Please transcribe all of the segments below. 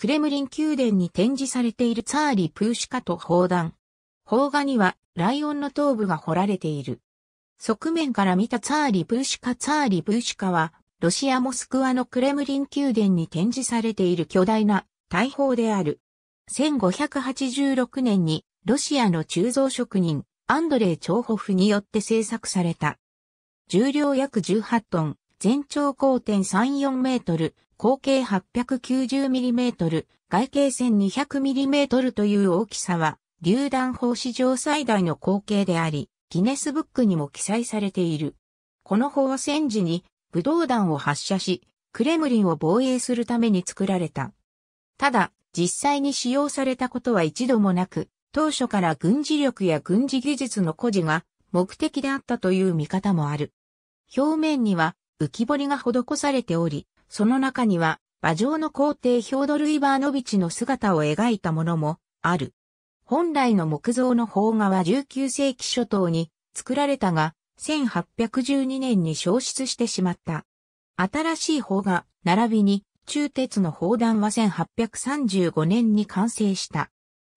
クレムリン宮殿に展示されているツァーリ・プーシカと砲弾。砲画にはライオンの頭部が彫られている。側面から見たツァーリ・プーシカツァーリ・プーシカは、ロシア・モスクワのクレムリン宮殿に展示されている巨大な大砲である。1586年にロシアの鋳造職人、アンドレイ・チョーホフによって制作された。重量約18トン、全長5.34メートル、口径 890mm、外径 1200mm という大きさは、榴弾砲史上最大の口径であり、ギネスブックにも記載されている。この砲は戦時に、武道弾を発射し、クレムリンを防衛するために作られた。ただ、実際に使用されたことは一度もなく、当初から軍事力や軍事技術の誇示が目的であったという見方もある。表面には浮き彫りが施されており、その中には、馬上の皇帝ヒョードル・イバーノビチの姿を描いたものもある。本来の木造の砲画は19世紀初頭に作られたが、1812年に消失してしまった。新しい砲画、並びに中鉄の砲弾は1835年に完成した。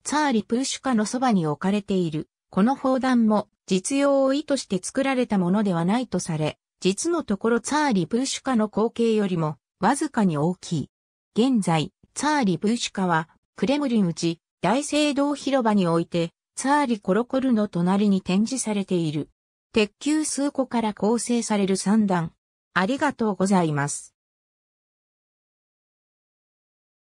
ツァーリ・プーシュカのそばに置かれている、この砲弾も実用を意図して作られたものではないとされ、実のところツァーリ・プーシュカの光景よりもわずかに大きい。現在、ツァーリ・ブーシュカは、クレムリン内、大聖堂広場において、ツァーリ・コロコルの隣に展示されている。鉄球数個から構成される三段。ありがとうございます。